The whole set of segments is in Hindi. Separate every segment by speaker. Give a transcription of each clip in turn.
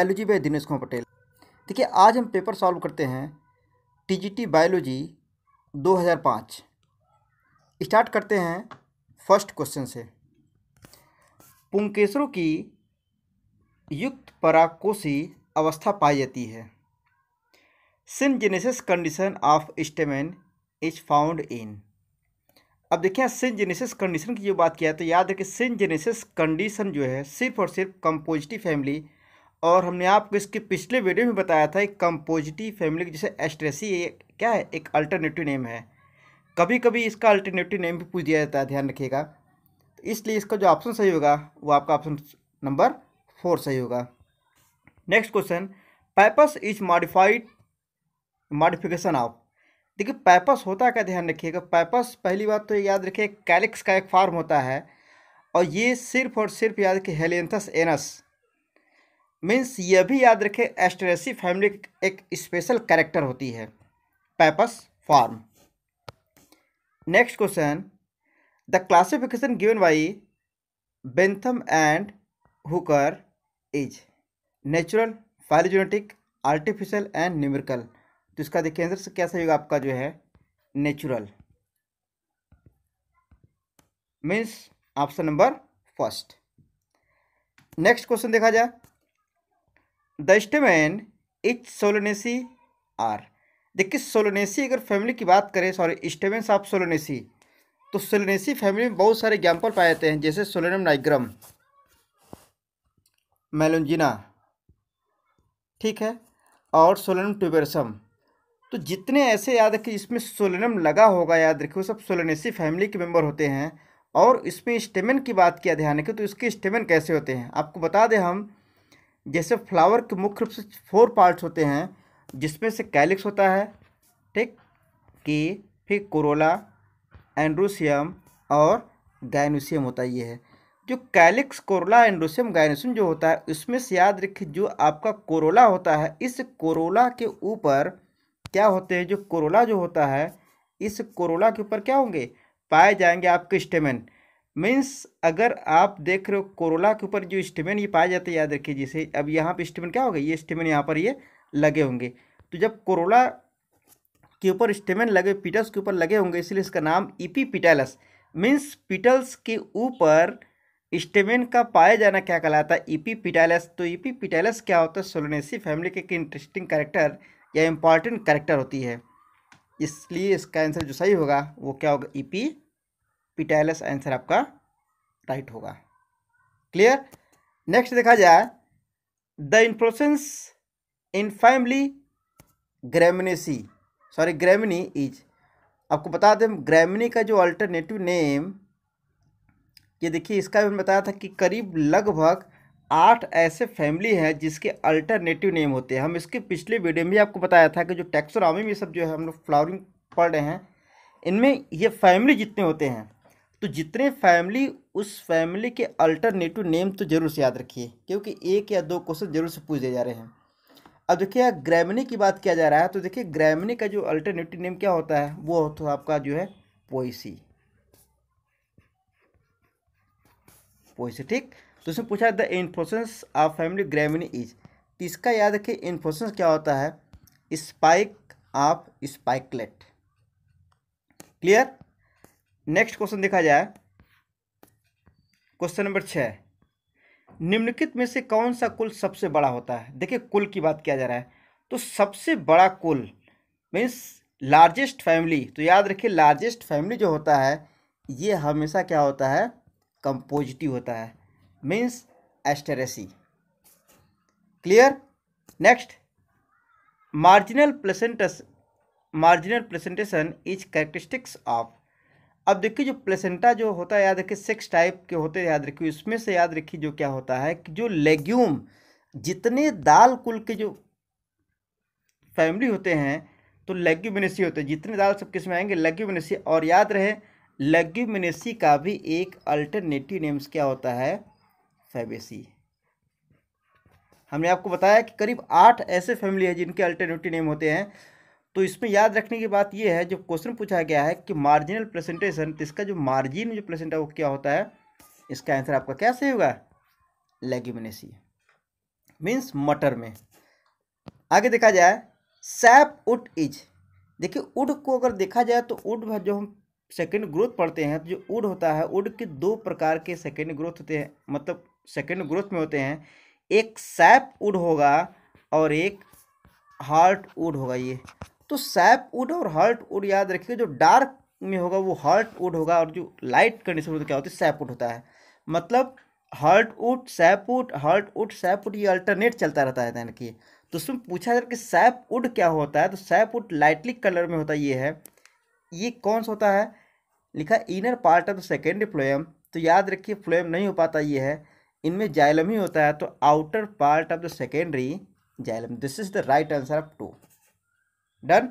Speaker 1: बायोलॉजी बाय दिनेश कुमार पटेल देखिए आज हम पेपर सॉल्व करते हैं टीजीटी बायोलॉजी 2005 स्टार्ट करते हैं फर्स्ट क्वेश्चन से पुंकेसरों की युक्त पराकोशी अवस्था पाई जाती है syngenesis condition of stamen is found in अब देखिए सिंजेनेसिस कंडीशन की जो बात किया है तो याद रखिए सिंजेनेसिस कंडीशन जो है सिर्फ और सिर्फ कंपोजिटिव फैमिली और हमने आपको इसके पिछले वीडियो में बताया था एक कंपोजिटिव फैमिली जैसे एस्ट्रेसी क्या है एक अल्टरनेटिव नेम है कभी कभी इसका अल्टरनेटिव नेम भी पूछ दिया जाता है ध्यान रखिएगा तो इसलिए इसका जो ऑप्शन सही होगा वो आपका ऑप्शन नंबर फोर सही होगा next question pappus is modified modification of देखिए पैपस होता क्या ध्यान रखिएगा पैपस पहली बात तो याद रखिए कैलिक्स का एक फार्म होता है और ये सिर्फ और सिर्फ याद रखिए हेलियंथस एनस मीन्स यह भी याद रखें एस्टरेसी फैमिली एक स्पेशल कैरेक्टर होती है pappus form next question the classification given by Bentham and Hooker is natural phylogenetic artificial and numerical तो इसका देखिए आंसर से क्या सही होगा आपका जो है natural means option number first next question देखा जाए the stamen is Solanaceae are देखिए सोलोनेसी अगर फैमिली की बात करें सॉरी स्टेमेंस ऑफ सोलोनेसी तो सोलोनेसी फैमिली में बहुत सारे एग्जाम्पल पाए जाते हैं जैसे सोलोनम नाइग्रम मेलोजिना ठीक है और सोलनम ट्यूबरसम तो जितने ऐसे याद रखें इसमें सोलनम लगा होगा याद रखिए वो सब सोलोनेसी फैमिली के मेंबर होते हैं और इसमें स्टेमन की बात किया ध्यान रखें तो इसके स्टेमन कैसे होते हैं आपको बता दें हम जैसे फ्लावर के मुख्य रूप से फोर पार्ट्स होते हैं जिसमें से कैलिक्स होता है ठीक कि फिर कोरोला एंड्रोसियम और गायनोसियम होता है ये है जो कैलिक्स कोरोला एंड्रोसियम गायनोसियम जो होता है उसमें से याद रखिए जो आपका कोरोला होता है इस कोरोला के ऊपर क्या होते हैं जो कोरोला जो होता है इस कोरोला के ऊपर क्या होंगे पाए जाएंगे आपके स्टेमेंट मीन्स अगर आप देख रहे हो कोरोला के ऊपर जो स्टेमन ये पाए जाते हैं याद रखिए जैसे अब यहाँ पे स्टेमन क्या होगा ये स्टेमन यहाँ पर ये लगे होंगे तो जब कोरोला के ऊपर स्टेमन लगे पीटल्स के ऊपर लगे होंगे इसलिए इसका नाम ईपी पिटालस मीन्स पीटल्स के ऊपर स्टेमिन का पाया जाना क्या कहलाता है ईपी पिटालस तो ईपी पिटालस क्या होता है सोलोनेसी फैमिली के एक इंटरेस्टिंग करेक्टर या इम्पॉर्टेंट कैरेक्टर होती है इसलिए इसका आंसर जो सही होगा वो क्या होगा ईपी पिटाइलस आंसर आपका राइट होगा क्लियर नेक्स्ट देखा जाए the inflorescence in family Graminaceae sorry Gramineae is आपको बता दें ग्रेमिनी का जो अल्टरनेटिव नेम ये देखिए इसका भी बताया था कि करीब लगभग आठ ऐसे फैमिली हैं जिसके अल्टरनेटिव नेम होते हैं हम इसके पिछले वीडियो में आपको बताया था कि जो टैक्सोनॉमी में सब जो है हम लोग फ्लावरिंग पढ़ रहे हैं इनमें ये फैमिली जितने होते हैं तो जितने फैमिली उस फैमिली के अल्टरनेटिव नेम तो जरूर से याद रखिए क्योंकि एक या दो क्वेश्चन जरूर से पूछे जा रहे हैं अब देखिए ग्रैमिनी की बात किया जा रहा है तो देखिए ग्रैमिनी का जो अल्टरनेटिव नेम क्या होता है वो होता तो है आपका जो है पोइसी पोइसी ठीक तो उसमें पूछा the inflorescence of family Gramineae is तो इसका याद रखिए इन्फोसेंस क्या होता है spike of spikelet clear next question देखा जाए क्वेश्चन नंबर छः निम्नलिखित में से कौन सा कुल सबसे बड़ा होता है देखिए कुल की बात किया जा रहा है तो सबसे बड़ा कुल मीन्स लार्जेस्ट फैमिली तो याद रखिए लार्जेस्ट फैमिली जो होता है ये हमेशा क्या होता है कंपोजिटिव होता है means Asteraceae clear next marginal placentas marginal placentation is characteristics of अब देखिए जो प्लेसेंटा जो होता है याद रखिए सिक्स टाइप के होते हैं याद रखिए उसमें से याद रखिए जो क्या होता है कि जो लेग्यूम जितने दाल कुल के जो फैमिली होते हैं तो लेग्यूमिनेसी होते हैं जितने दाल सब किस में आएंगे लेग्यूमिनेसी और याद रहे लेग्यूमिनेसी का भी एक अल्टरनेटिव नेम्स क्या होता है फैबेसी हमने आपको बताया कि करीब आठ ऐसे फैमिली है जिनके अल्टरनेटिव नेम होते हैं तो इसमें याद रखने की बात यह है जो क्वेश्चन पूछा गया है कि मार्जिनल प्रेजेंटेशन तो इसका जो मार्जिन जो प्रेजेंट है वो क्या होता है इसका आंसर आपका क्या सही होगा लेगिमिनेसी मीन्स मटर में आगे देखा जाए सैप उट इज देखिए उड को अगर देखा जाए तो उड जो हम सेकेंड ग्रोथ पढ़ते हैं तो जो उड होता है उड के दो प्रकार के सेकेंड ग्रोथ होते हैं मतलब सेकेंड ग्रोथ में होते हैं एक सैप उड होगा और एक हार्ट उड होगा ये तो सैप वुड और हर्ट वुड याद रखिए जो डार्क में होगा वो हर्ट वुड होगा और जो लाइट कंडीशन में क्या होती है सैप वुड होता है मतलब heart wood sap wood heart wood sap wood ये अल्टरनेट चलता रहता है यानी कि तो उसमें पूछा जाए कि सैप वुड क्या होता है तो सैप वुड लाइटली कलर में होता ये है ये कौन सा होता है लिखा inner part of the secondary phloem तो याद रखिए फ्लोएम नहीं हो पाता ये है इनमें जाइलम ही होता है तो outer part of the secondary xylem this is the right answer of two done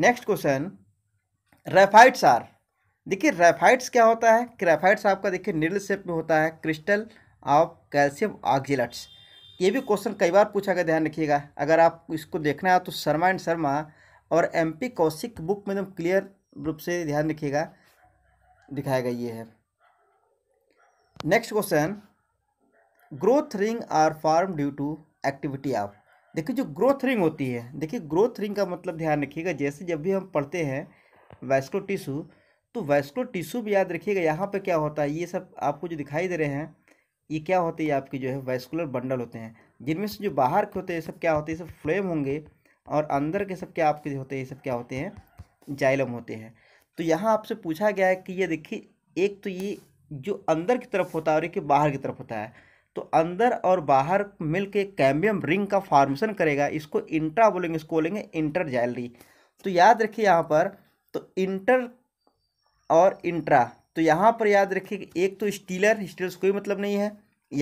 Speaker 1: next question raphides are देखिए रेफाइट्स क्या होता है कि रेफाइट्स आपका देखिए नीडल शेप में होता है क्रिस्टल ऑफ कैल्शियम ऑक्जिलट्स ये भी क्वेश्चन कई बार पूछा गया ध्यान रखिएगा अगर आप इसको देखना है तो शर्मा एंड शर्मा और एम पी कौशिक बुक में एकदम क्लियर रूप से ध्यान रखिएगा दिखाया गया ये है next question growth ring are form due to activity of देखिए जो ग्रोथ रिंग होती है देखिए ग्रोथ रिंग का मतलब ध्यान रखिएगा जैसे जब भी हम पढ़ते हैं वैस्को टिशू तो वैस्को टिशू भी याद रखिएगा यहाँ पे क्या होता है ये सब आपको जो दिखाई दे रहे हैं ये क्या होते हैं आपके जो है वैस्कुलर बंडल होते हैं जिनमें से जो बाहर के होते हैं सब क्या होते हैं सब फ्लेम होंगे और अंदर के सब क्या आपके होते हैं ये सब क्या होते हैं जाइलम होते हैं तो यहाँ आपसे पूछा गया है कि ये देखिए एक तो ये जो अंदर की तरफ होता है और एक बाहर की तरफ होता है तो अंदर और बाहर मिल के कैम्बियम रिंग का फॉर्मेशन करेगा इसको इंट्रा बोलेंगे इसको बोलेंगे इंटर जैलरी तो याद रखिए यहाँ पर तो इंटर और इंट्रा तो यहाँ पर याद रखिए एक तो स्टीलर स्टीलर से कोई मतलब नहीं है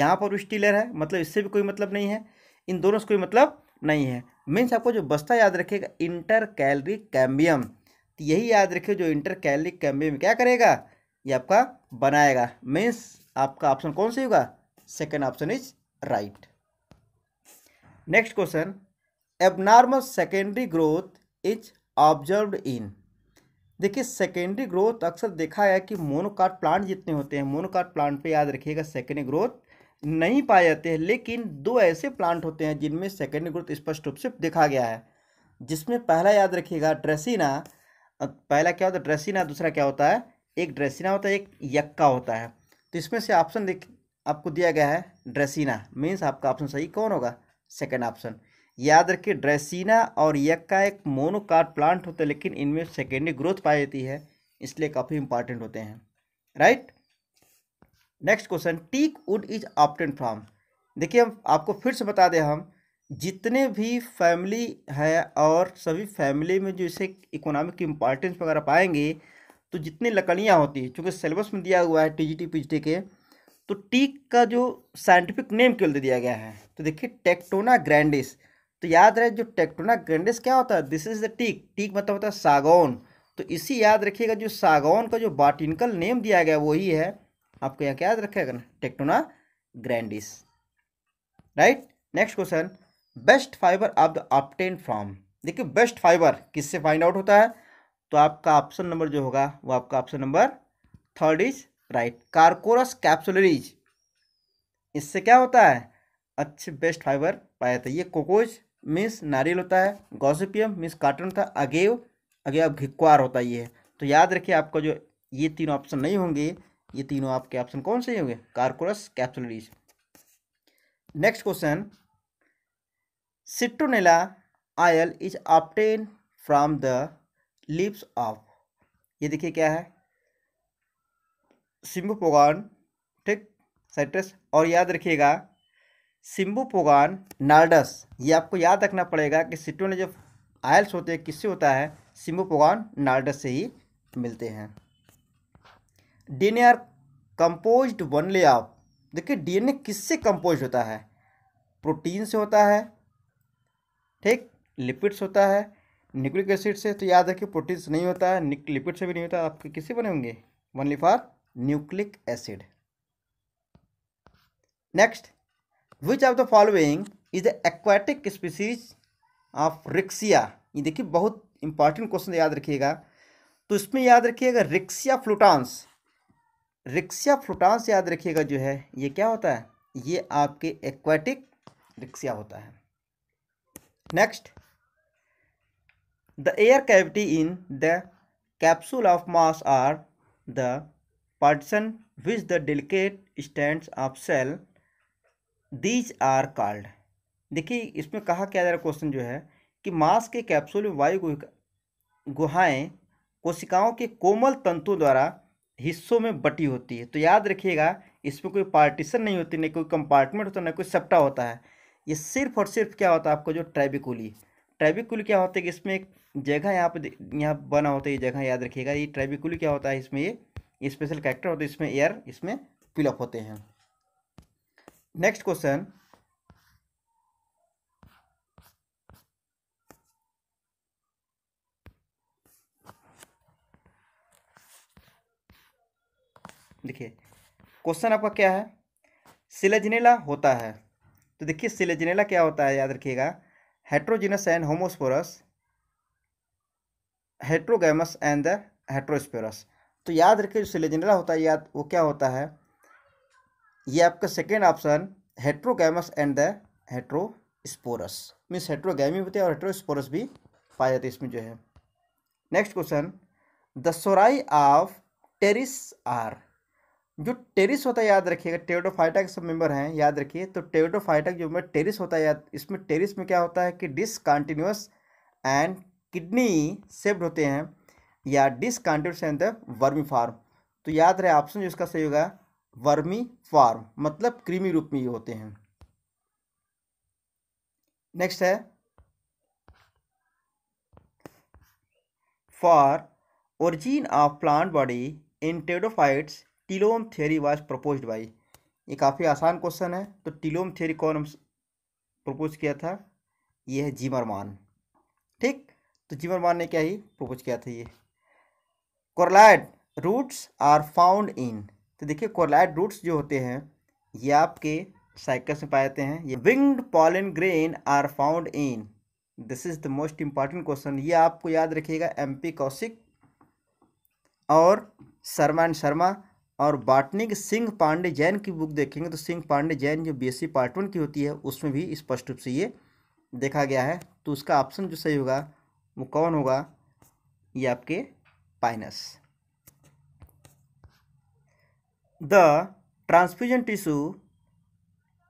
Speaker 1: यहाँ पर स्टीलर है मतलब इससे भी कोई मतलब नहीं है इन दोनों से कोई मतलब नहीं है मीन्स आपको जो बस्ता याद रखेगा इंटर कैलरी कैम्बियम तो यही याद रखिए जो इंटर कैलरी कैम्बियम क्या करेगा ये आपका बनाएगा मीन्स आपका ऑप्शन कौन सा होगा second option is right next question abnormal secondary growth is observed in देखिए सेकेंडरी ग्रोथ अक्सर देखा है कि मोनोकार्ट प्लांट जितने होते हैं मोनोकार्ट प्लांट पे याद रखिएगा सेकेंडरी ग्रोथ नहीं पाए जाते हैं लेकिन दो ऐसे प्लांट होते हैं जिनमें सेकेंडरी ग्रोथ स्पष्ट रूप से देखा गया है जिसमें पहला याद रखिएगा ड्रेसिना पहला क्या होता है ड्रेसिना दूसरा क्या होता है एक ड्रेसिना होता है एक यक्का होता है तो इसमें से ऑप्शन देख आपको दिया गया है ड्रेसिना मीन्स आपका ऑप्शन सही कौन होगा सेकेंड ऑप्शन याद रखिए ड्रेसिना और यक का एक मोनोकार प्लांट होता है लेकिन इनमें सेकेंडरी ग्रोथ पाई जाती है इसलिए काफ़ी इंपॉर्टेंट होते हैं right next question teak wood is obtained from देखिए हम आपको फिर से बता दें हम जितने भी फैमिली है और सभी फैमिली में जो इसे इकोनॉमिक इंपॉर्टेंस वगैरह पाएंगे तो जितनी लकड़ियाँ होती है चूँकि सिलेबस में दिया हुआ है टी जी टी के तो टीक का जो साइंटिफिक नेम क्यों दे दिया गया है तो देखिए टेक्टोना ग्रैंडिस तो याद रहे जो टेक्टोना ग्रैंडिस क्या होता है this is the teak teak मतलब होता है सागौन तो इसी याद रखिएगा जो सागौन का जो बाटिनकल नेम दिया गया वही है आपको यहाँ क्या याद रखेगा ना Tectona grandis right next question bast fiber of the obtain form देखिए बेस्ट फाइबर किससे फाइंड आउट होता है तो आपका ऑप्शन नंबर जो होगा वो आपका option number third is right Corchorus capsularis इससे क्या होता है अच्छे बेस्ट फाइबर पाया जाता है ये कोकोज मीन्स नारियल होता है गोसिपियम मीन्स कार्टन था अगेव अगेव घिक्वार होता है ये तो याद रखिए आपका जो ये तीनों ऑप्शन नहीं होंगे ये तीनों आपके ऑप्शन कौन से होंगे Corchorus capsularis next question citronella oil is obtained from the leaves of ये देखिए क्या है पोगान ठीक साइट्रस और याद रखिएगा पोगान नार्डस ये आपको याद रखना पड़ेगा कि जो आयल्स होते हैं किससे होता है सिम्बोपोगान नार्डस से ही मिलते हैं डीएनए आर कंपोज्ड ले आप देखिए डीएनए किससे कंपोज होता है प्रोटीन से होता है ठीक लिपिड्स होता है न्यूक्लिक एसिड से तो याद रखिए प्रोटीन से नहीं होता है लिपिड से भी नहीं होता आपके किससे बने होंगे only for nucleic acid next which of the following is the aquatic species of Riccia ये देखिए बहुत इंपॉर्टेंट क्वेश्चन याद रखिएगा तो इसमें याद रखिएगा रिक्सिया फ्लूटांस रिक्सिया फ्लूटांस याद रखिएगा जो है ये क्या होता है ये आपके एक्वाटिक रिक्सिया होता है next the air cavity in the capsule of moss are the partition with the delicate strand of cell these are called देखिए इसमें कहा क्या जा रहा है क्वेश्चन जो है कि मांस के कैप्सूल में वायु गुहाएं कोशिकाओं के कोमल तंतु द्वारा हिस्सों में बटी होती है तो याद रखिएगा इसमें कोई पार्टीशन नहीं होती नहीं कोई कंपार्टमेंट होता ना कोई सप्टा होता है ये सिर्फ और सिर्फ क्या होता है आपको जो ट्राइबिकुली ट्राइबिकुली क्या होता है कि इसमें एक जगह यहाँ पर यहाँ बना होता है ये जगह याद रखिएगा ये ट्राइबिकुली क्या होता है इसमें ये स्पेशल कैरेक्टर होते हैं इसमें एयर इसमें फिलअप होते हैं नेक्स्ट क्वेश्चन देखिए क्वेश्चन आपका क्या है सिलेजनेला होता है तो देखिए सिलेजनेला क्या होता है याद रखिएगा heterogenous and homosporous heterogamous and the heterosporous तो याद रखिए जो सिलेजनरा होता है याद वो क्या होता है ये आपका second option heterogamous and the heterosporous means heterogamy होती है और हेट्रोस्पोरस भी पाया जाते हैं इसमें जो है next question the sori of Pteris are जो टेरिस होता है याद रखिएगा टेरिडोफाइटा के सब मेंबर हैं याद रखिए तो टेरिडोफाइटा जो में टेरिस होता है याद इसमें टेरिस में क्या होता है कि डिसकॉन्टिन्यूस एंड किडनी सेप्ड होते हैं या discontinuous and the vermiform तो याद रहे ऑप्शन जो इसका सही होगा वर्मी फार्म मतलब क्रीमी रूप में ये होते हैं नेक्स्ट है for origin of plant body in pteridophytes telome theory was proposed by ये काफ़ी आसान क्वेश्चन है तो टीलोम थियरी कौन हम प्रपोज किया था ये है जीमरमान ठीक तो जीमरमान ने क्या ही प्रपोज किया था ये coralloid roots are found in तो देखिए कोरलाइड रूट्स जो होते हैं ये आपके साइकस में पाए जाते हैं ये winged pollen grain are found in this is the most important question ये आपको याद रखिएगा एम पी कौशिक और शर्मा एंड शर्मा और बाटनिक सिंह पांडे जैन की बुक देखेंगे तो सिंह पांडे जैन जो बीएससी पार्ट वन की होती है उसमें भी स्पष्ट रूप से ये देखा गया है तो उसका ऑप्शन जो सही होगा वो कौन होगा ये आपके pinus. The transfusion tissue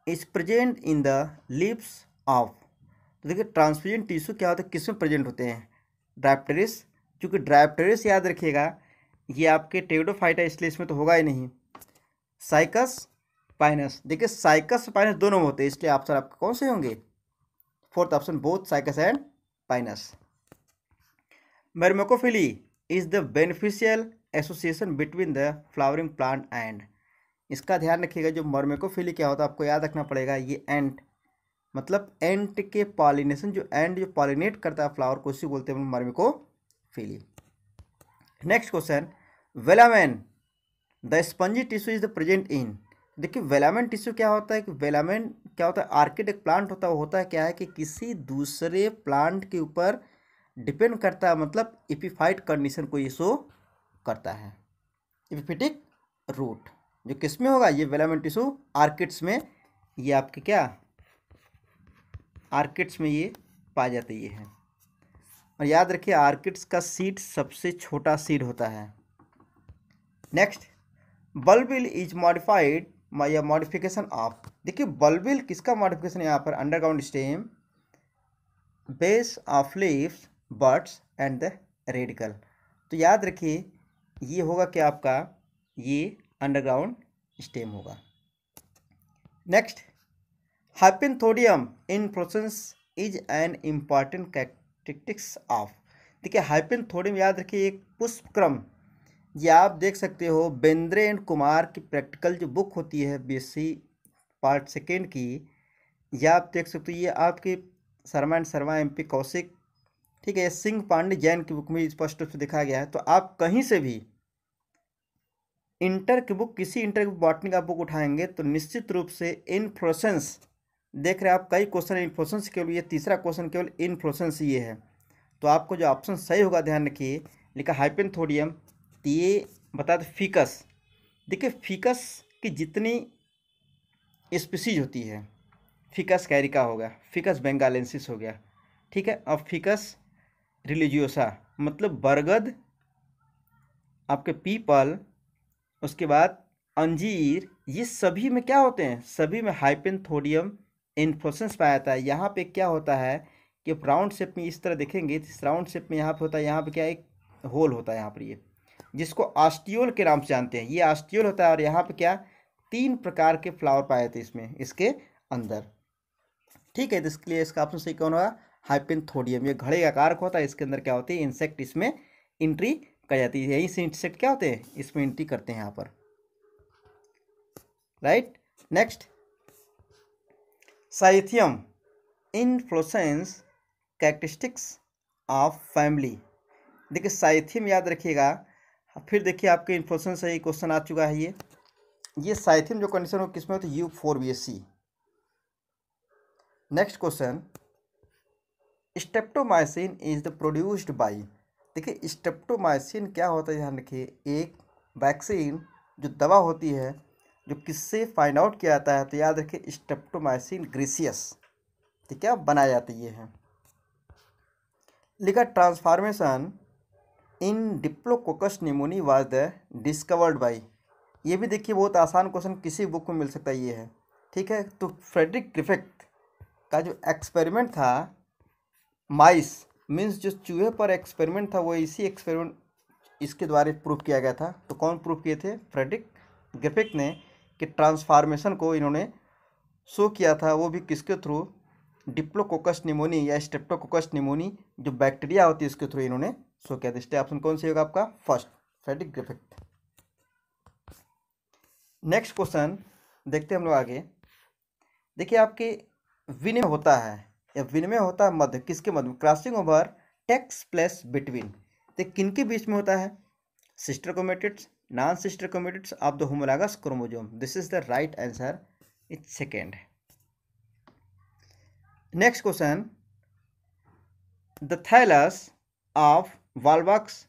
Speaker 1: is present in the leaves of तो देखिए ट्रांसफ्यूजन टिश्यू क्या होता है किसमें में प्रेजेंट होते हैं ड्राइपटेरिस क्योंकि ड्राइपटेरिस याद रखिएगा ये आपके टेडोफाइटा इसलिए इसमें तो होगा ही नहीं साइकस पाइनस देखिए साइकस पाइनस दोनों होते हैं इसलिए ऑप्शन आपके कौन से होंगे fourth option both Cycas and Pinus myrmecophily is the beneficial association between the flowering plant and इसका ध्यान रखिएगा जो मर्मेकोफिली क्या होता है आपको याद रखना पड़ेगा ये एंट मतलब एंट के पॉलिनेशन जो एंट जो पॉलिनेट करता है फ्लावर को उसी बोलते हैं myrmecophily next question velamen the spongy tissue is the present in देखिए वेलामेन टिश्यू क्या होता है कि वेलामेन क्या होता है आर्किड एक प्लांट होता है वो होता है क्या है कि किसी दूसरे प्लांट के ऊपर डिपेंड करता है मतलब इपिफाइट कंडीशन को ये शो करता है इपिफिटिक रूट जो किस में होगा ये वेलामेंट टिशू आर्किड्स में ये आपके क्या आर्किड्स में ये पाए जाते ये है और याद रखिए आर्किड्स का सीड सबसे छोटा सीड होता है नेक्स्ट बल्बिल इज मॉडिफाइड या मॉडिफिकेशन ऑफ देखिए बल्बिल किसका मॉडिफिकेशन यहाँ पर underground stem base of leaves buds and the radicle तो याद रखिए ये होगा क्या आपका ये अंडरग्राउंड स्टेम होगा next hypanthodium inflorescence is an important characteristics of देखिए हाइपिनथोडियम याद रखिए एक पुष्पक्रम ये आप देख सकते हो बेंद्रे एंड कुमार की प्रैक्टिकल जो बुक होती है बीएससी पार्ट सेकेंड की यह आप देख सकते हो ये आपके Sharma and Sharma M P Kaushik ठीक है सिंह पांडे जैन की बुक में स्पष्ट रूप से दिखाया गया है तो आप कहीं से भी इंटर की बुक किसी इंटर की बॉटनी का बुक उठाएंगे तो निश्चित रूप से इन्फ्लोसेंस देख रहे हैं आप कई क्वेश्चन इन्फ्लोसेंस केवल ये तीसरा क्वेश्चन केवल इन्फ्लोसेंस ये है तो आपको जो ऑप्शन सही होगा ध्यान रखिए लिखा हाइपेंथोडियम ये बता दें फीकस देखिए फीकस की जितनी स्पीसीज होती है फिकस कैरिका हो गया फिकस बेंगालेंसिस हो गया ठीक है अब फिकस रिलीजियोसा मतलब बरगद आपके पीपल उसके बाद अंजीर ये सभी में क्या होते हैं सभी में हाइपेंथोडियम इन्फोसेंस पाया जाता है यहाँ पे क्या होता है कि राउंड शेप में इस तरह देखेंगे इस राउंड शेप में यहाँ पे होता है यहाँ पे क्या एक होल होता है यहाँ पर ये जिसको आस्टियोल के नाम से जानते हैं ये आस्टियोल होता है और यहाँ पे क्या तीन प्रकार के फ्लावर पाए जाते हैं इसमें इसके अंदर ठीक है तो इसके लिए इसका ऑप्शन सही कौन होगा हाइपिन थोडियम ये घड़े का कारक होता है इसके अंदर क्या होती है इंसेक्ट इसमें इंट्री कर जाती है यही से इंसेक्ट क्या होते हैं इसमें इंट्री करते हैं यहाँ पर right next cyathium inflorescence characteristics of family देखिए साइथियम याद रखिएगा फिर देखिए आपके इन्फ्लोसेंस से ही क्वेश्चन आ चुका है ये ये साइथियम जो कंडीशन हो किसमें होती है you for B S C next question streptomycin is the produced by देखिए स्टेप्टोमाइसिन क्या होता है ध्यान रखिए एक वैक्सीन जो दवा होती है जो किससे फाइंड आउट किया जाता है तो याद रखिए स्टेप्टोमाइसिन ग्रीसियस ठीक है बनाई जाती है लिखा transformation in Diplococcus pneumoniae was the discovered by ये भी देखिए बहुत आसान क्वेश्चन किसी बुक में मिल सकता है ये है ठीक है तो फ्रेडरिक ग्रिफेक्ट का जो एक्सपेरिमेंट था माइस मीन्स जो चूहे पर एक्सपेरिमेंट था वो इसी एक्सपेरिमेंट इसके द्वारा प्रूफ किया गया था तो कौन प्रूफ किए थे फ्रेडिक ग्रिफिक ने कि ट्रांसफार्मेशन को इन्होंने शो किया था वो भी किसके थ्रू डिप्लोकोकस निमोनी या स्टेप्टोकोकस निमोनी जो बैक्टीरिया होती है उसके थ्रू इन्होंने शो किया था इसलिए ऑप्शन कौन सी होगा आपका first Frederick Griffith next question देखते हैं हम लोग आगे देखिए आपके विनय होता है या विनिमय होता है मध्य किसके मध्य crossing over takes place between तो किन के बीच में होता है sister chromatids non sister chromatids of the homologous chromosome this is the right answer is second next question the thallus of Volvox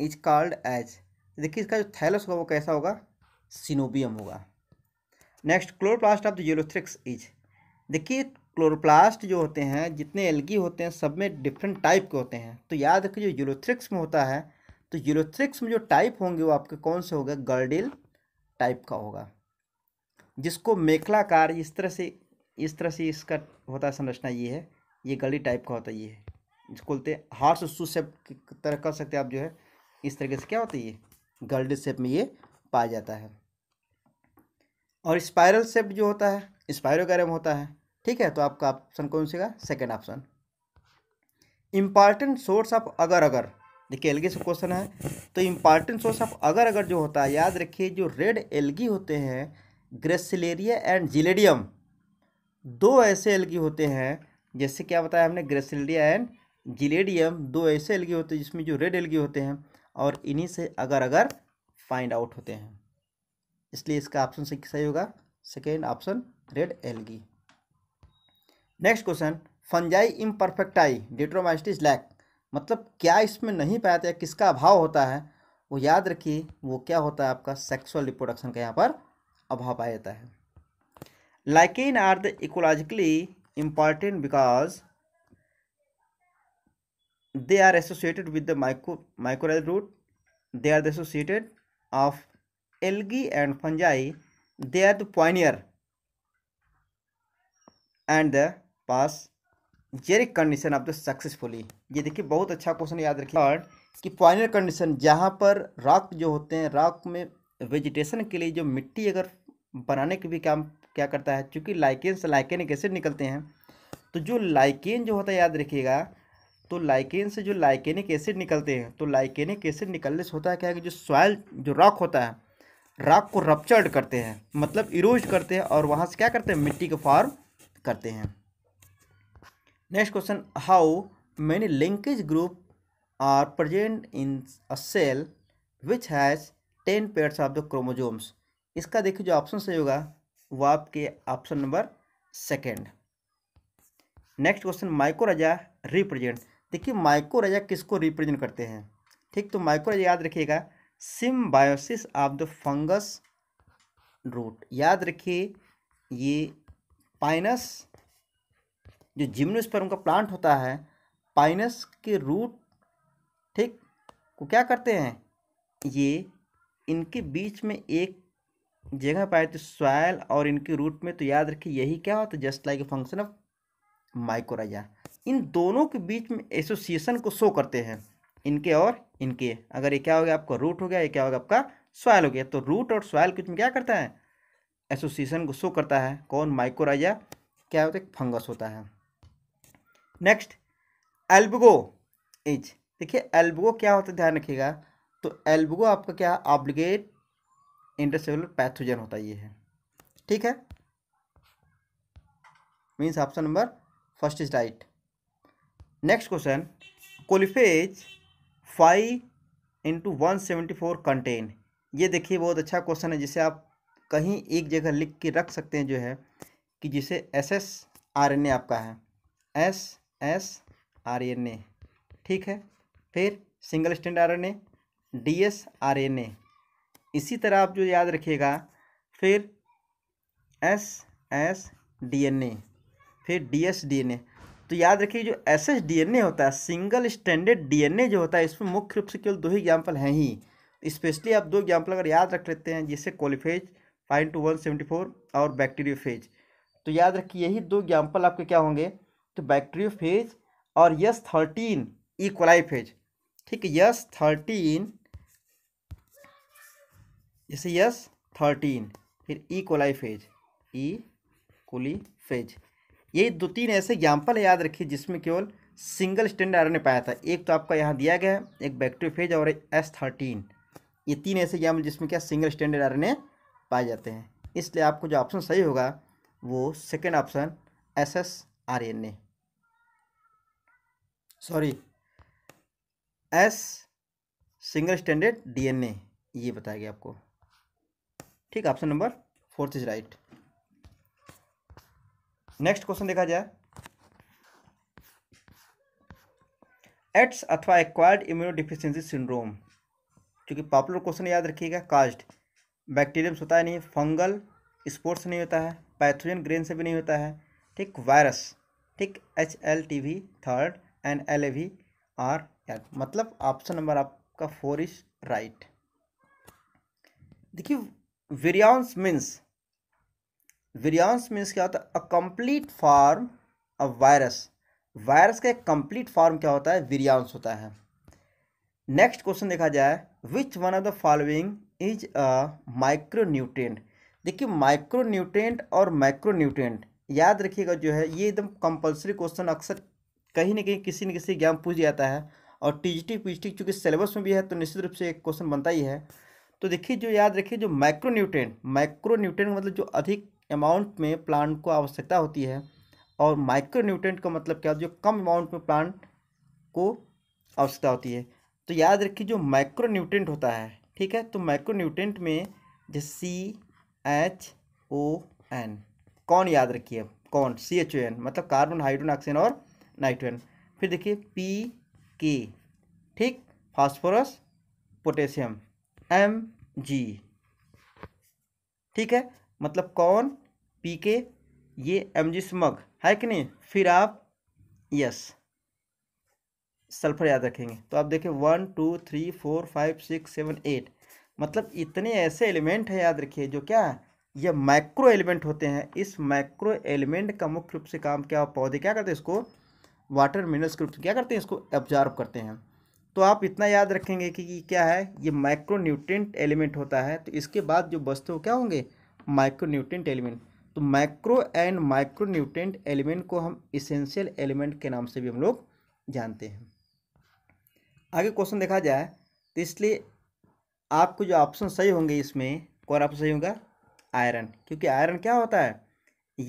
Speaker 1: is called as देखिए इसका जो थैलस होगा वो कैसा होगा सिनोबियम होगा next chloroplast of the Ulothrix is देखिए क्लोरोप्लास्ट जो होते हैं जितने एल्गी होते हैं सब में डिफरेंट टाइप के होते हैं तो याद रखिए जो यूरोथ्रिक्स में होता है तो यूरोथ्रिक्स में जो टाइप होंगे वो आपके कौन से होगा गर्डिल टाइप का होगा जिसको मेखलाकार इस तरह से इस तरह से इसका होता है संरचना ये है ये गली टाइप का होता है ये जिसको बोलते हैं हार्स शू शेप तरह कर सकते हैं आप जो है इस तरीके से क्या होता है ये गर्ल्ड शेप में ये पाया जाता है और स्पायरल शेप जो होता है स्पायरोग्राम होता है ठीक है तो आपका ऑप्शन कौन सा second option important source of agar agar देखिए एलगी से क्वेश्चन है तो इम्पॉर्टेंट सोर्स ऑफ अगर अगर जो होता है याद रखिए जो रेड एलगी होते हैं ग्रेसिलेरिया एंड जिलेडियम दो ऐसे एलगी होते हैं जैसे क्या बताया हमने ग्रेसिलेरिया एंड जिलेडियम दो ऐसे एलगी होते हैं जिसमें जो रेड एलगी होते हैं और इन्हीं से अगर अगर फाइंड आउट होते हैं इसलिए इसका ऑप्शन सही होगा second option red algae next question fungi imperfecti deuteromycetes lack मतलब क्या इसमें नहीं पाया जाता किसका अभाव होता है वो याद रखिए वो क्या होता है आपका सेक्सुअल रिप्रोडक्शन का यहाँ पर अभाव पाया जाता है lichens are the ecologically important because they are associated with the micro mycorrhizal root they are the associated of algae and fungi they are the pioneer and the पास जेर कंडीशन ऑफ द सक्सेसफुली ये देखिए बहुत अच्छा क्वेश्चन याद रखिए और कि फाइनल कंडीशन जहाँ पर रॉक जो होते हैं रॉक में वेजिटेशन के लिए जो मिट्टी अगर बनाने के भी काम क्या करता है चूँकि लाइकेन से लाइकेन कैसे निकलते हैं तो जो लाइकेन जो होता है याद रखिएगा तो लाइकेन से जो लाइकेनिक एसिड निकलते हैं तो लाइकेनिक एसिड निकलने से होता है क्या है कि जो सॉयल जो रॉक होता है रॉक को रपचर्ड करते हैं मतलब इरोज करते हैं और वहाँ से क्या करते हैं मिट्टी को फॉर्म करते हैं next question how many linkage group are present in a cell which has ten pairs of the chromosomes इसका देखिए जो ऑप्शन सही होगा वो आपके option number second next question mycorrhiza represent देखिए माइक्रोराजा किसको रिप्रेजेंट करते हैं ठीक तो माइक्रोराजा याद रखिएगा symbiosis of the fungus root याद रखिए ये पाइनस जो जिम्नोस्पर्म का प्लांट होता है पाइनस के रूट ठीक को क्या करते हैं ये इनके बीच में एक जगह पाए तो सॉयल और इनके रूट में तो याद रखिए यही क्या होता है just like a function of mycorrhiza इन दोनों के बीच में एसोसिएशन को शो करते हैं इनके और इनके अगर ये क्या हो गया आपका रूट हो गया ये क्या गया आपका सॉयल हो गया तो रूट और सॉयल के बीच में क्या करता है एसोसिएशन को शो करता है कौन माइकोराइजा क्या होता है फंगस होता है नेक्स्ट एल्बगो इंच देखिए एल्बगो क्या होता है ध्यान रखिएगा तो एल्बगो आपका क्या ऑब्लिगेट इंटरसेलुलर पैथोजन होता है ये है ठीक है means option number first is right next question coliphage five into one seventy four contain ये देखिए बहुत अच्छा क्वेश्चन है जिसे आप कहीं एक जगह लिख के रख सकते हैं जो है कि जिसे S S R N A आपका है S S R N A ठीक है फिर single strand R N A D S R N A इसी तरह आप जो याद रखिएगा फिर S S D N A फिर D S D N A तो याद रखिए जो S S D N A होता है single stranded D N A जो होता है इसमें मुख्य रूप से केवल दो ही एग्जाम्पल हैं ही स्पेशली आप दो एग्जाम्पल अगर याद रख लेते हैं जैसे coliphage five two one seventy four और बैक्टीरियोफेज तो याद रखिए यही दो एग्जाम्पल आपके क्या होंगे तो फेज और यस थर्टीन इक्वलाई फेज ठीक है यस थर्टीन जैसे यस थर्टीन फिर E coli phage E coli phage ये दो तीन ऐसे एग्जाम्पल याद रखिए जिसमें केवल सिंगल स्टैंड आर ने पाया था एक तो आपका यहाँ दिया गया है एक फेज और एस थर्टीन ये तीन ऐसे एग्जाम्पल जिसमें क्या सिंगल स्टैंडर्ड आर पाए जाते हैं इसलिए आपको जो ऑप्शन सही होगा वो second option S S R N A sorry S single stranded DNA ये बताया गया आपको ठीक option number fourth is right next question देखा जाए एट्स अथवा एक्वायर्ड इम्यूनो डिफिशियंसी सिंड्रोम क्योंकि पॉपुलर क्वेश्चन याद रखिएगा कास्ट बैक्टीरियम्स होता है नहीं फंगल स्पोर्ट्स नहीं होता है पैथोजन ग्रेन से भी नहीं होता है ठीक वायरस ठीक H L T V third and L A V R L मतलब ऑप्शन नंबर आपका फोर इज राइट देखिए वेरियांस मीन्स वेरियांस मीन्स क्या होता है a complete form a virus virus का एक कंप्लीट फॉर्म क्या होता है वेरियांस होता है नेक्स्ट क्वेश्चन देखा जाए which one of the following is a micronutrient देखिए माइक्रो न्यूट्रेंट और माइक्रो न्यूट्रेंट याद रखिएगा जो है ये एकदम कंपलसरी क्वेश्चन अक्सर कहीं ना कहीं किसी न किसी एग्जाम पूछ जाता है और टी जी चूँकि सिलेबस में भी है तो निश्चित रूप से एक क्वेश्चन बनता ही है तो देखिए जो याद रखिए जो माइक्रो न्यूट्रेंट माइक्रो न्यूट्रेंट मतलब जो अधिक अमाउंट में प्लांट को आवश्यकता होती है और माइक्रो न्यूट्रेंट का मतलब क्या जो कम अमाउंट में प्लांट को आवश्यकता होती है तो याद रखिए जो माइक्रो न्यूट्रेंट होता है ठीक है तो माइक्रो न्यूट्रेंट में जैसे सी एच ओ एन कौन याद रखिए कौन सी एच ओ एन मतलब कार्बन हाइड्रोन ऑक्सीजन और नाइट्रोजन फिर देखिए पी के ठीक फास्फोरस पोटेशियम एम जी ठीक है मतलब कौन पी के ये एम जी स्मग है कि नहीं फिर आप यस सल्फर याद रखेंगे तो आप देखें one two three four five six seven eight मतलब इतने ऐसे एलिमेंट हैं याद रखिए जो क्या ये माइक्रो एलिमेंट होते हैं इस माइक्रो एलिमेंट का मुख्य रूप से काम क्या पौधे क्या करते हैं इसको वाटर मिनरल्स के रूप में क्या करते हैं इसको ऑब्जॉर्व करते हैं तो आप इतना याद रखेंगे कि क्या है ये माइक्रो न्यूट्रेंट एलिमेंट होता है तो इसके बाद जो वस्तु क्या होंगे माइक्रो न्यूट्रेंट एलिमेंट तो माइक्रो एंड माइक्रो एलिमेंट को हम इसेंशियल एलिमेंट के नाम से भी हम लोग जानते हैं आगे क्वेश्चन देखा जाए तो इसलिए आपको जो ऑप्शन सही होंगे इसमें कौन ऑप्शन सही होगा आयरन क्योंकि आयरन क्या होता है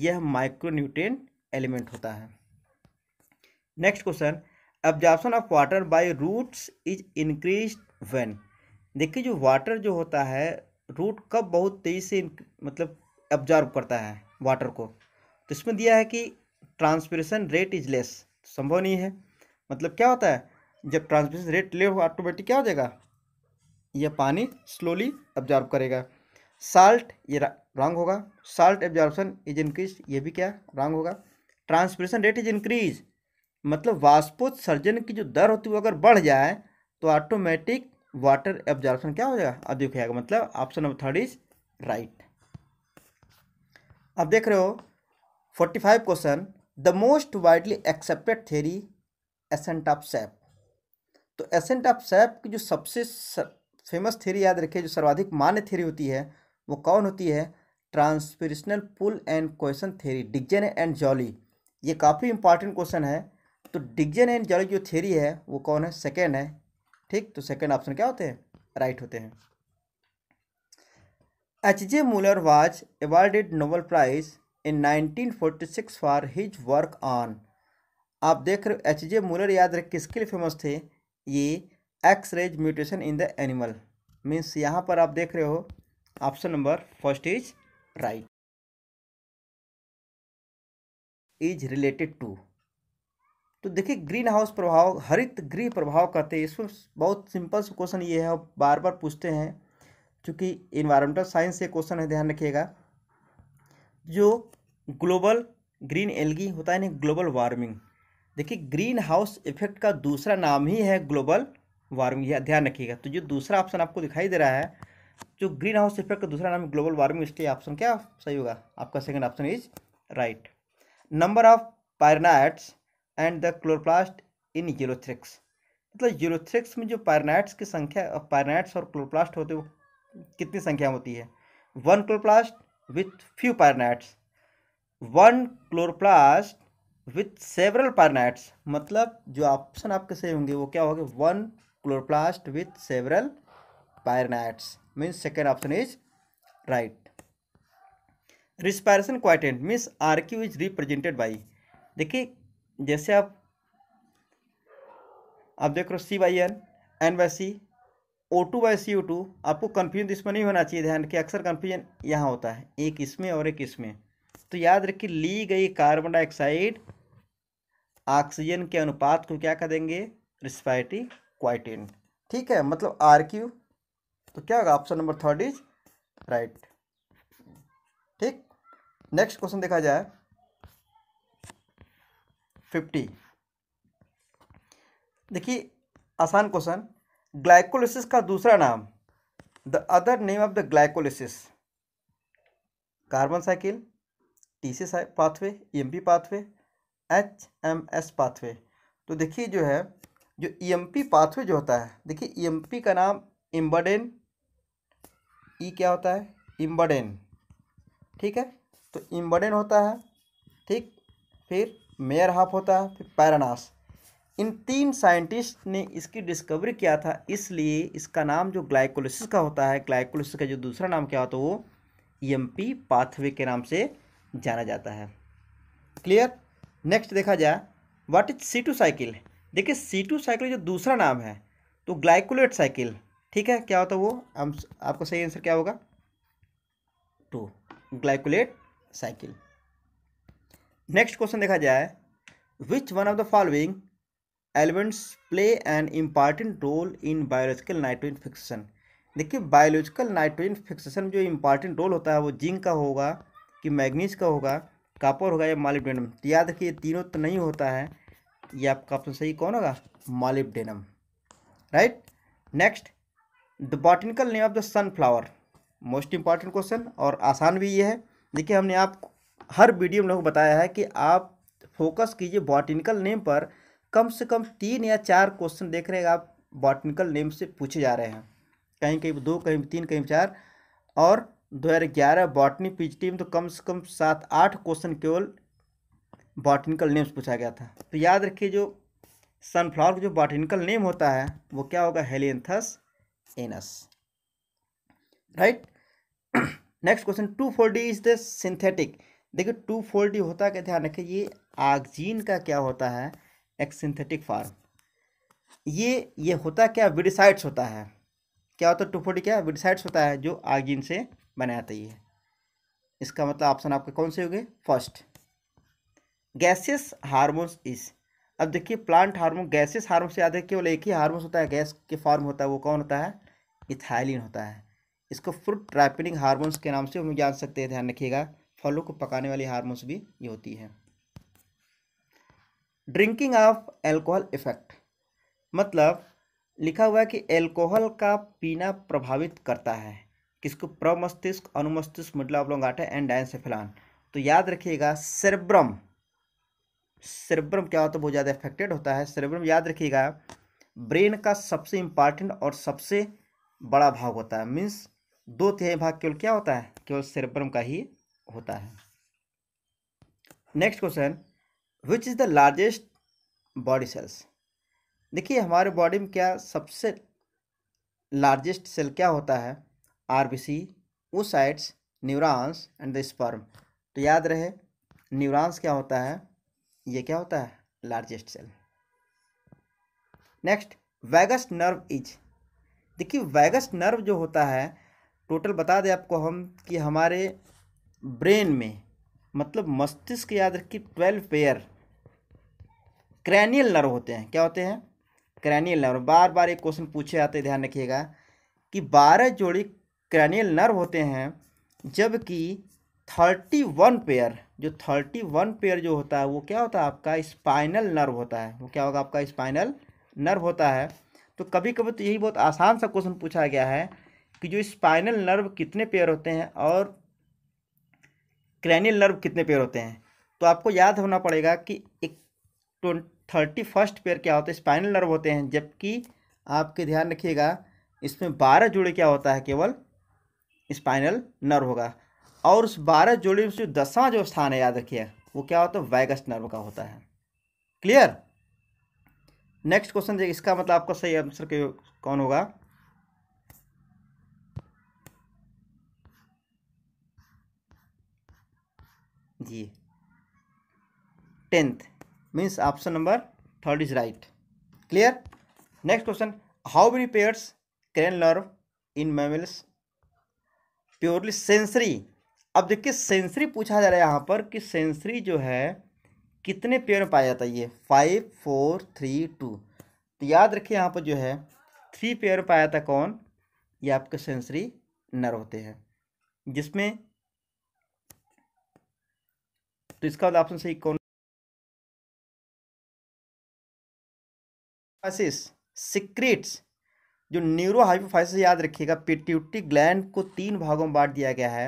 Speaker 1: यह माइक्रो न्यूट्रेंट एलिमेंट होता है next question absorption of water by roots is increase when देखिए जो वाटर जो होता है रूट कब बहुत तेज़ी से मतलब एब्जॉर्ब करता है वाटर को तो इसमें दिया है कि ट्रांसपरेशन रेट इज लेस संभव नहीं है मतलब क्या होता है जब ट्रांसपरेशन रेट ले हो ऑटोमेटिक क्या हो जाएगा यह पानी स्लोली एब्जॉर्ब करेगा साल्ट ये रॉन्ग होगा साल्ट एब्जॉर्बन इज इंक्रीज ये भी क्या रॉन्ग होगा ट्रांसपरेशन रेट इज इंक्रीज मतलब वाष्पोत्सर्जन की जो दर होती है वो अगर बढ़ जाए तो ऑटोमेटिक वाटर एब्जॉर्प्शन क्या हो जाएगा अधिक हो जाएगा मतलब option number third is right अब देख रहे हो forty five question the most widely accepted theory ascent of sap तो एसेंट ऑफ सैप की जो सबसे फेमस थेरी याद रखिए जो सर्वाधिक मान्य थेरी होती है वो कौन होती है transpirational pull and question theory Dixon and Joly ये काफ़ी इंपॉर्टेंट क्वेश्चन है तो डिगजन एंड जल जो थेरी है वो कौन है सेकेंड है ठीक तो सेकेंड ऑप्शन क्या होते हैं राइट होते हैं H J Muller was awarded Nobel prize in 1946 for his work on आप देख रहे हो एच जे मूलर याद रख किसके लिए फेमस थे ये X rays mutation in the animal means यहाँ पर आप देख रहे हो option number first is right is related to तो देखिए ग्रीन हाउस प्रभाव हरित गृह प्रभाव कहते हैं इसमें बहुत सिंपल से क्वेश्चन ये है बार बार पूछते हैं चूँकि इन्वायरमेंटल साइंस से क्वेश्चन है ध्यान रखिएगा जो ग्लोबल ग्रीन एलगी होता है ना ग्लोबल वार्मिंग देखिए ग्रीन हाउस इफेक्ट का दूसरा नाम ही है ग्लोबल वार्मिंग यह ध्यान रखिएगा तो जो दूसरा ऑप्शन आपको दिखाई दे रहा है जो ग्रीन हाउस इफेक्ट का दूसरा नाम ग्लोबल वार्मिंग इसलिए ऑप्शन क्या सही होगा आपका second option is right number of pyrenoids and the chloroplast in Ulothrix मतलब यूरोथ्रिक्स में जो पायरनाइट्स की संख्या पायरनाइट्स और क्लोरोप्लास्ट होते हैं कितनी संख्या होती है one chloroplast with few pyrenoids one chloroplast with several pyrenoids मतलब जो ऑप्शन आपके सही होंगे वो क्या होगा one chloroplast with several pyrenoids means second option is right respiratory quotient means R Q is represented by देखिए जैसे आप आप देख रहे हो C by N N by C O two by C O two आपको कन्फ्यूजन इसमें नहीं होना चाहिए ध्यान कि अक्सर कन्फ्यूजन यहाँ होता है एक इसमें और एक इसमें तो याद रखिए ली गई कार्बन डाइऑक्साइड ऑक्सीजन के अनुपात को क्या कर देंगे रिस्पायटी क्वाइटिन ठीक है मतलब आर क्यू तो क्या होगा option number third is right ठीक नेक्स्ट क्वेश्चन देखा जाए फिफ्टी देखिए आसान क्वेश्चन ग्लाइकोलिसिस का दूसरा नाम the other name of the glycolysis carbon cycle T C pathway E pathway H M S pathway तो देखिए जो है जो ई एम पी पाथवे जो होता है देखिए ई एम पी का नाम इम्बडेन ई e क्या होता है इम्बडेन ठीक है तो इम्बडेन होता है ठीक फिर मेयर हाफ होता है फिर पैरानास इन तीन साइंटिस्ट ने इसकी डिस्कवरी किया था इसलिए इसका नाम जो ग्लाइकोलिसिस का होता है ग्लाइकोलिसिस का जो दूसरा नाम क्या होता है वो ई एम पी पाथवे के नाम से जाना जाता है क्लियर नेक्स्ट देखा जाए what is C two cycle देखिए सी टू साइकिल जो दूसरा नाम है तो ग्लाइकोलेट साइकिल ठीक है क्या होता है वो आपका सही आंसर क्या होगा two glycolate cycle next question देखा जाए which one of the following elements play an important role in biological nitrogen fixation देखिए बायोलॉजिकल नाइट्रोजन फिक्सेशन जो इम्पॉर्टेंट रोल होता है वो जिंक का होगा कि मैग्नीज का होगा कापर होगा या मालिबडेनम तो याद रखिए तीनों तो नहीं होता है ये आपका ऑप्शन सही कौन होगा molybdenum right next the botanical name of the sunflower most important question और आसान भी ये है देखिए हमने आप हर वीडियो में लोगों को बताया है कि आप फोकस कीजिए बॉटनिकल नेम पर कम से कम तीन या चार क्वेश्चन देख रहे हैं आप बॉटनिकल नेम से पूछे जा रहे हैं कहीं कहीं दो कहीं तीन कहीं चार और दो हज़ार ग्यारह बॉटनी पीजी में तो कम से कम सात आठ क्वेश्चन केवल बॉटनिकल नेम्स पूछा गया था तो याद रखिए जो सनफ्लावर का जो बॉटनिकल नेम होता है वो क्या होगा Helianthus annuus right next question two four D is the synthetic देखिए टू फोल्ड होता क्या ध्यान रखें ये आगजीन का क्या होता है एक सिंथेटिक फार्म ये ये होता क्या विडिसाइड्स होता है क्या होता है टू फोल्ड क्या विडिसाइड्स होता है जो आगजीन से बनाया था ये इसका मतलब ऑप्शन आपके कौन से हो गए फर्स्ट गैसेस हारमोन्स इस अब देखिए प्लांट हार्मोन गैसेस हार्मोन से याद है केवल एक ही हार्मोन होता है गैस के फॉर्म होता है वो कौन होता है इथाइलिन होता है इसको फ्रूट ट्रैपिनिंग हार्मोन्स के नाम से हम जान सकते हैं ध्यान रखिएगा फलों को पकाने वाली हारमोन्स भी ये होती है ड्रिंकिंग ऑफ एल्कोहल इफेक्ट मतलब लिखा हुआ है कि एल्कोहल का पीना प्रभावित करता है किसको प्रमस्तिष्क अनुमस्तिष्क मिडला ऑब्लोंगाटा एंड डायसेफिलान तो याद रखिएगा सेरेब्रम सेरेब्रम क्या होता है बहुत ज़्यादा इफेक्टेड होता है सेरेब्रम याद रखिएगा ब्रेन का सबसे इंपॉर्टेंट और सबसे बड़ा भाग होता है मीन्स दो तिहाई भाग केवल क्या होता है केवल सेरेब्रम का ही होता है next question which is the largest body cells देखिए हमारे बॉडी में क्या सबसे लार्जेस्ट सेल क्या होता है are B O oocytes neurons and the sperm तो याद रहे न्यूरॉन्स क्या होता है ये क्या होता है largest cell next vagus nerve is देखिए वैगस नर्व जो होता है टोटल बता दें आपको हम कि हमारे ब्रेन में मतलब मस्तिष्क याद रखिए ट्वेल्व पेयर क्रैनियल नर्व होते हैं क्या होते हैं क्रैनियल नर्व बार बार एक क्वेश्चन पूछे आते हैं ध्यान रखिएगा कि बारह जोड़ी क्रैनियल नर्व होते हैं जबकि थर्टी वन पेयर जो थर्टी वन पेयर जो होता है वो क्या होता है आपका स्पाइनल नर्व होता है वो क्या होगा आपका स्पाइनल नर्व होता है तो कभी कभी तो यही बहुत आसान सा क्वेश्चन पूछा गया है कि जो स्पाइनल नर्व कितने पेयर होते हैं और क्रैनियल नर्व कितने पेयर होते हैं तो आपको याद होना पड़ेगा कि एक थर्टी फर्स्ट पेयर क्या होते हैं स्पाइनल नर्व होते हैं जबकि आपके ध्यान रखिएगा इसमें बारह जोड़े क्या होता है केवल स्पाइनल नर्व होगा और उस बारह जोड़े में से दसवां जो स्थान है याद रखिए वो क्या होता है वैगस नर्व का होता है क्लियर नेक्स्ट क्वेश्चन इसका मतलब आपका सही आंसर कौन होगा जी tenth means option number third is right clear next question how many pairs cranial nerve in mammals purely sensory अब देखिए सेंसरी पूछा जा रहा है यहाँ पर कि सेंसरी जो है कितने पेयर में पाया जाता है ये फाइव फोर थ्री टू तो याद रखिए यहाँ पर जो है थ्री पेयर पाया था कौन ये आपके सेंसरी नर्व होते हैं जिसमें तो इसका ऑप्शन मतलब सही कौन सिक्रेट्स जो न्यूरो हाइपोफाइसिस याद रखिएगा पिट्यूटरी ग्लैंड को तीन भागों में बांट दिया गया है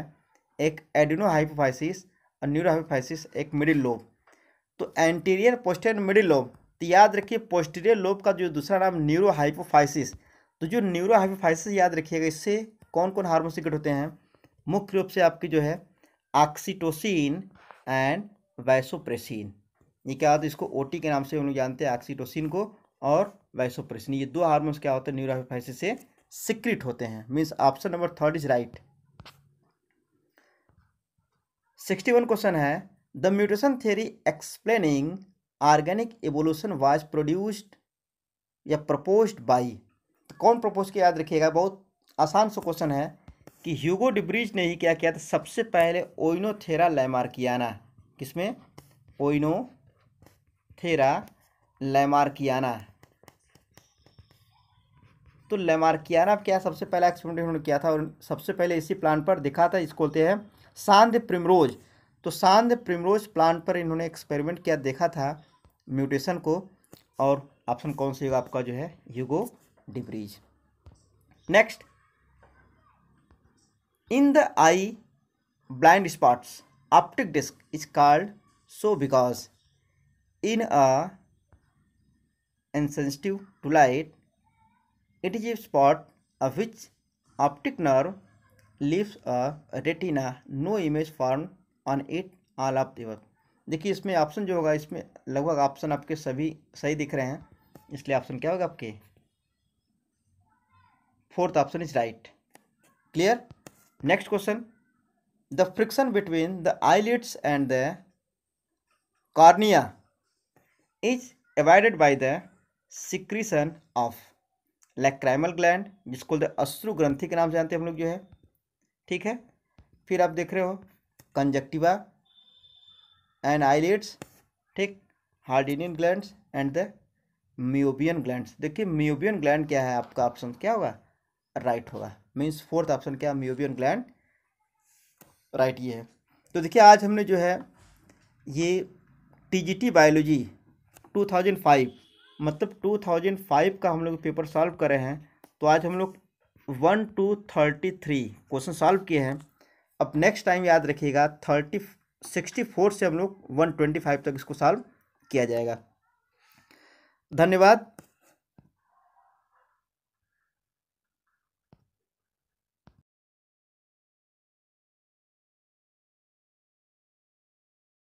Speaker 1: एक एडिनो हाइपोफाइसिस और न्यूरो हाइपोफाइसिस एक मिडिल लोब तो एंटीरियर पोस्टेरियर मिडिल लोब तो याद रखिए पोस्टीरियर लोब का जो दूसरा नाम न्यूरो हाइपोफाइसिस तो जो न्यूरो हाइपोफाइसिस याद रखिएगा इससे कौन कौन हार्मोन सिक्रेट होते हैं मुख्य रूप से आपकी जो है ऑक्सीटोसिन एंड वैसोप्रेसिन ये क्या होता है इसको ओटी के नाम से हम लोग जानते हैं ऑक्सीटोसिन को और वैसोप्रेसिन ये दो हार्मोन्स क्या होते हैं न्यूरोफाइसिस से सिक्रिट होते हैं means option number third is right sixty one question है the mutation theory explaining organic evolution was produced या प्रपोज्ड बाई तो कौन प्रपोज किया याद रखिएगा बहुत आसान सा क्वेश्चन है कि ह्यूगो डिब्रिज ने ही क्या किया था सबसे पहले ओइनोथेरा लैमार्कियाना किसमें ओइनो थेरा लैमार्कियाना तो लेमार्कियाना क्या सबसे पहला एक्सपेरिमेंट उन्होंने किया था और सबसे पहले इसी प्लांट पर दिखा था इसको बोलते हैं सांध प्रिमरोज तो सांध प्रिमरोज प्लांट पर इन्होंने एक्सपेरिमेंट किया देखा था म्यूटेशन को और ऑप्शन कौन सी होगा आपका जो है Hugo de Vries next in the eye blind spots optic disc is called so because in a insensitive to light it is a spot a which optic nerve leaves a retina no image form on it all of these देखिए इसमें ऑप्शन जो होगा इसमें लगभग ऑप्शन आपके सभी सही दिख रहे हैं इसलिए ऑप्शन क्या होगा आपके fourth option is right clear question the friction between the the and the the is is by the the of like lacrimal gland जिसको द अश्रु ग्रंथि के नाम से जानते हैं हम लोग जो है ठीक है फिर आप देख रहे हो कंजक्टिवा एंड आईलिट्स ठीक Harderian gland and the Meibomian gland देखिए म्यूबियन ग्लैंड क्या है आपका ऑप्शन क्या होगा राइट होगा मीन्स फोर्थ ऑप्शन क्या म्यूबियन ग्लैंड राइट ये है तो देखिए आज हमने जो है ये टीजीटी बायोलॉजी 2005 मतलब 2005 का हम लोग पेपर सॉल्व कर रहे हैं तो आज हम लोग one to thirty three question solve किए हैं अब नेक्स्ट टाइम याद रखिएगा थर्टी सिक्सटी फोर से हम लोग वन ट्वेंटी फाइव तक इसको सॉल्व किया जाएगा धन्यवाद